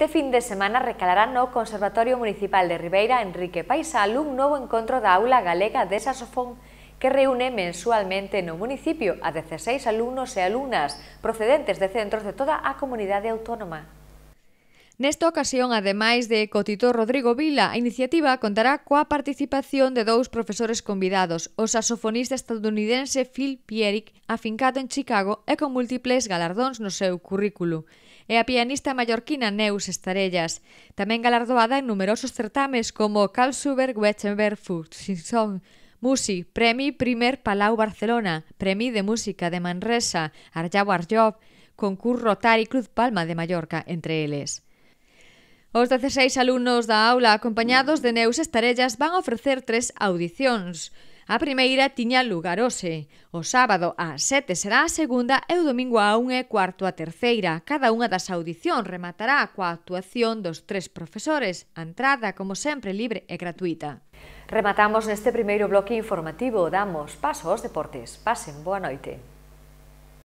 Este fin de semana recalará no Conservatorio Municipal de Ribeira Enrique Paisal un novo encontro da Aula Galega de Saxofón que reúne mensualmente no municipio a 16 alumnos e alumnas procedentes de centros de toda a comunidade autónoma. Nesta ocasión, ademais de Cotito Rodrigo Vila, a iniciativa contará coa participación de dous profesores convidados, o saxofonista estadounidense Phil Pierick, afincado en Chicago e con múltiples galardóns no seu currículo, e a pianista mallorquina Neus Estarellas, tamén galardoada en numerosos certames como Carl Schubert, Wettenberg, Fuchsong, Musi, Premi Primer Palau Barcelona, Premi de Música de Manresa, Arjau Arjov, Concurs Rotary Cruz Palma de Mallorca, entre eles. Os 16 alumnos da aula acompañados de Neus Estarellas van a ofrecer tres audicións. A primeira tiña lugar hoxe. O sábado a 7 será a segunda e o domingo a 1 e cuarto a terceira. Cada unha das audicións rematará coa actuación dos tres profesores. A entrada, como sempre, libre e gratuita. Rematamos neste primeiro bloque informativo. Damos paso aos deportes. Pasen boa noite.